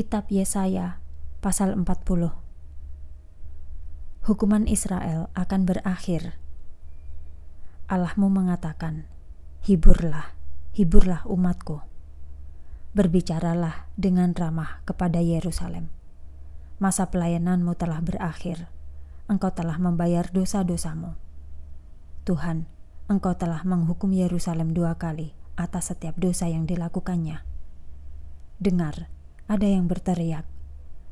Kitab Yesaya pasal 40 Hukuman Israel akan berakhir Allahmu mengatakan Hiburlah, hiburlah umatku Berbicaralah dengan ramah kepada Yerusalem Masa pelayananmu telah berakhir Engkau telah membayar dosa-dosamu Tuhan, engkau telah menghukum Yerusalem dua kali atas setiap dosa yang dilakukannya Dengar, ada yang berteriak,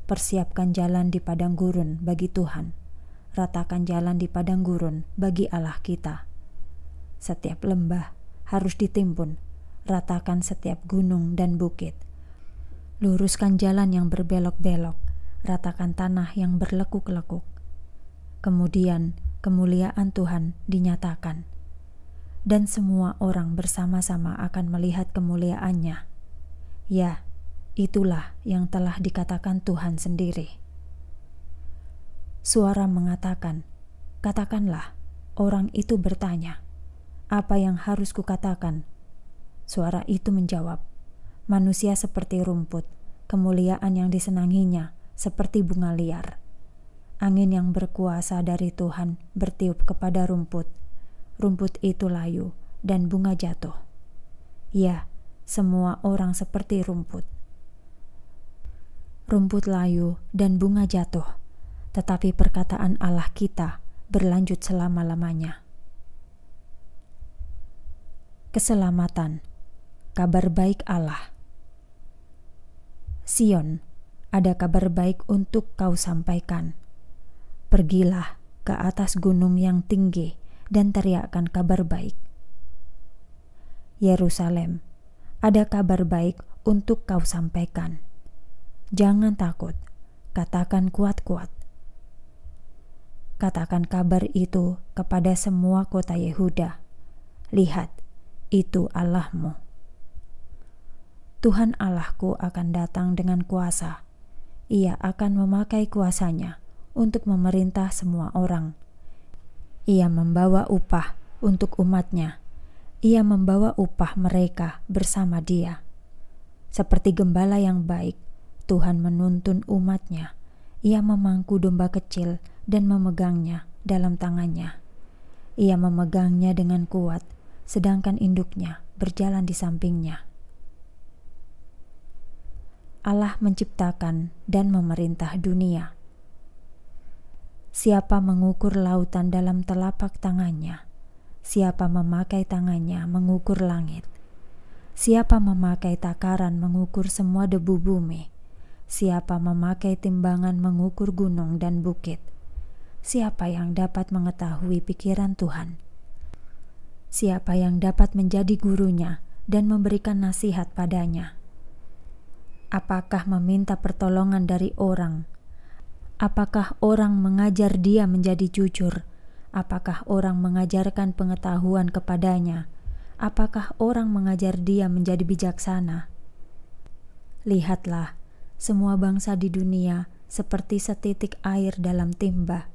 "Persiapkan jalan di padang gurun bagi Tuhan, ratakan jalan di padang gurun bagi Allah kita." Setiap lembah harus ditimbun, ratakan setiap gunung dan bukit, luruskan jalan yang berbelok-belok, ratakan tanah yang berlekuk-lekuk. Kemudian kemuliaan Tuhan dinyatakan, dan semua orang bersama-sama akan melihat kemuliaannya. Ya, Itulah yang telah dikatakan Tuhan sendiri. Suara mengatakan, "Katakanlah." Orang itu bertanya, "Apa yang harus kukatakan?" Suara itu menjawab, "Manusia seperti rumput, kemuliaan yang disenanginya seperti bunga liar. Angin yang berkuasa dari Tuhan bertiup kepada rumput. Rumput itu layu dan bunga jatuh. Ya, semua orang seperti rumput." rumput layu, dan bunga jatuh, tetapi perkataan Allah kita berlanjut selama-lamanya. Keselamatan, kabar baik Allah. Sion, ada kabar baik untuk kau sampaikan. Pergilah ke atas gunung yang tinggi dan teriakkan kabar baik. Yerusalem, ada kabar baik untuk kau sampaikan. Jangan takut, katakan kuat-kuat. Katakan kabar itu kepada semua kota Yehuda. Lihat, itu Allahmu. Tuhan Allahku akan datang dengan kuasa. Ia akan memakai kuasanya untuk memerintah semua orang. Ia membawa upah untuk umatnya. Ia membawa upah mereka bersama dia. Seperti gembala yang baik, Tuhan menuntun umatnya. Ia memangku domba kecil dan memegangnya dalam tangannya. Ia memegangnya dengan kuat, sedangkan induknya berjalan di sampingnya. Allah menciptakan dan memerintah dunia. Siapa mengukur lautan dalam telapak tangannya? Siapa memakai tangannya mengukur langit? Siapa memakai takaran mengukur semua debu bumi? Siapa memakai timbangan mengukur gunung dan bukit? Siapa yang dapat mengetahui pikiran Tuhan? Siapa yang dapat menjadi gurunya dan memberikan nasihat padanya? Apakah meminta pertolongan dari orang? Apakah orang mengajar dia menjadi jujur? Apakah orang mengajarkan pengetahuan kepadanya? Apakah orang mengajar dia menjadi bijaksana? Lihatlah, semua bangsa di dunia seperti setitik air dalam timba.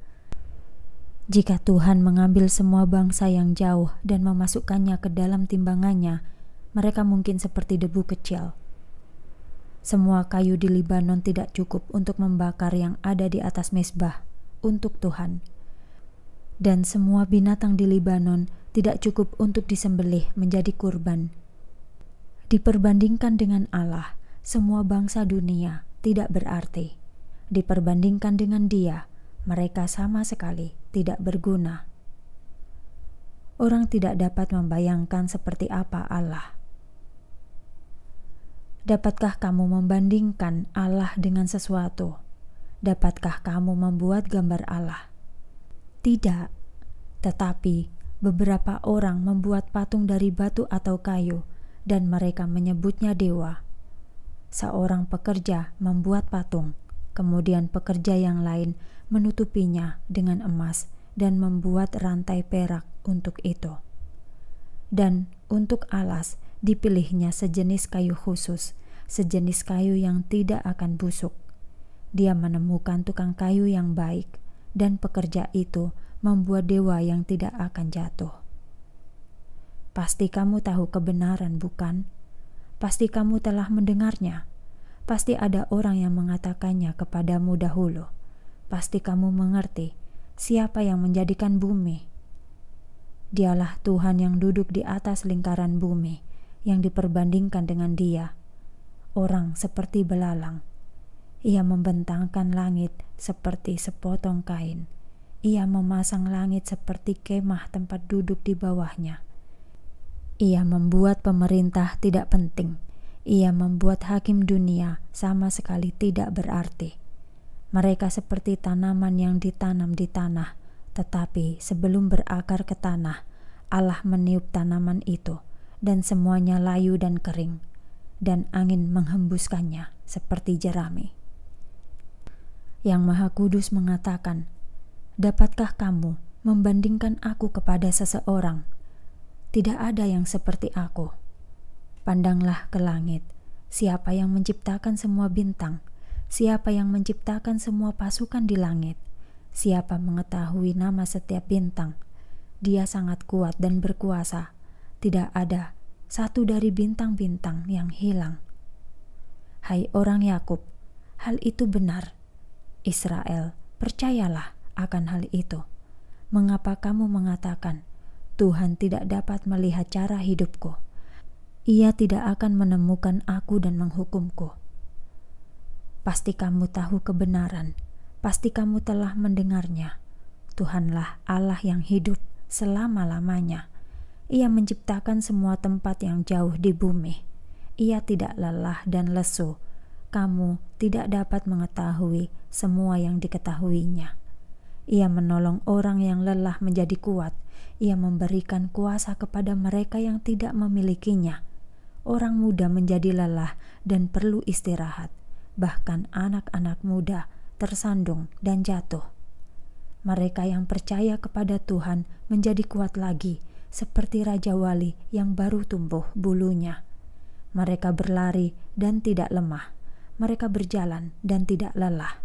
Jika Tuhan mengambil semua bangsa yang jauh dan memasukkannya ke dalam timbangannya, mereka mungkin seperti debu kecil. Semua kayu di Libanon tidak cukup untuk membakar yang ada di atas mesbah untuk Tuhan. Dan semua binatang di Libanon tidak cukup untuk disembelih menjadi kurban. Diperbandingkan dengan Allah, semua bangsa dunia tidak berarti. Diperbandingkan dengan Dia, mereka sama sekali tidak berguna. Orang tidak dapat membayangkan seperti apa Allah. Dapatkah kamu membandingkan Allah dengan sesuatu? Dapatkah kamu membuat gambar Allah? Tidak, tetapi beberapa orang membuat patung dari batu atau kayu, dan mereka menyebutnya dewa seorang pekerja membuat patung, kemudian pekerja yang lain menutupinya dengan emas dan membuat rantai perak untuk itu. Dan untuk alas dipilihnya sejenis kayu khusus, sejenis kayu yang tidak akan busuk. Dia menemukan tukang kayu yang baik, dan pekerja itu membuat dewa yang tidak akan jatuh. Pasti kamu tahu kebenaran, bukan? Pasti kamu telah mendengarnya. Pasti ada orang yang mengatakannya kepadamu dahulu. Pasti kamu mengerti siapa yang menjadikan bumi. Dialah Tuhan yang duduk di atas lingkaran bumi, yang diperbandingkan dengan Dia. Orang seperti belalang. Ia membentangkan langit seperti sepotong kain. Ia memasang langit seperti kemah tempat duduk di bawahnya. Ia membuat pemerintah tidak penting. Ia membuat hakim dunia sama sekali tidak berarti. Mereka seperti tanaman yang ditanam di tanah, tetapi sebelum berakar ke tanah, Allah meniup tanaman itu, dan semuanya layu dan kering, dan angin menghembuskannya seperti jerami. Yang Maha Kudus mengatakan, "Dapatkah kamu membandingkan aku kepada seseorang tidak ada yang seperti aku. Pandanglah ke langit, siapa yang menciptakan semua bintang, siapa yang menciptakan semua pasukan di langit, siapa mengetahui nama setiap bintang. Dia sangat kuat dan berkuasa, tidak ada satu dari bintang-bintang yang hilang. Hai orang Yakub, hal itu benar. Israel, percayalah akan hal itu. Mengapa kamu mengatakan, Tuhan tidak dapat melihat cara hidupku. Ia tidak akan menemukan aku dan menghukumku. Pasti kamu tahu kebenaran, pasti kamu telah mendengarnya. Tuhanlah Allah yang hidup selama-lamanya. Ia menciptakan semua tempat yang jauh di bumi. Ia tidak lelah dan lesu. Kamu tidak dapat mengetahui semua yang diketahuinya. Ia menolong orang yang lelah menjadi kuat. Ia memberikan kuasa kepada mereka yang tidak memilikinya. Orang muda menjadi lelah dan perlu istirahat, bahkan anak-anak muda tersandung dan jatuh. Mereka yang percaya kepada Tuhan menjadi kuat lagi, seperti raja wali yang baru tumbuh bulunya. Mereka berlari dan tidak lemah, mereka berjalan dan tidak lelah.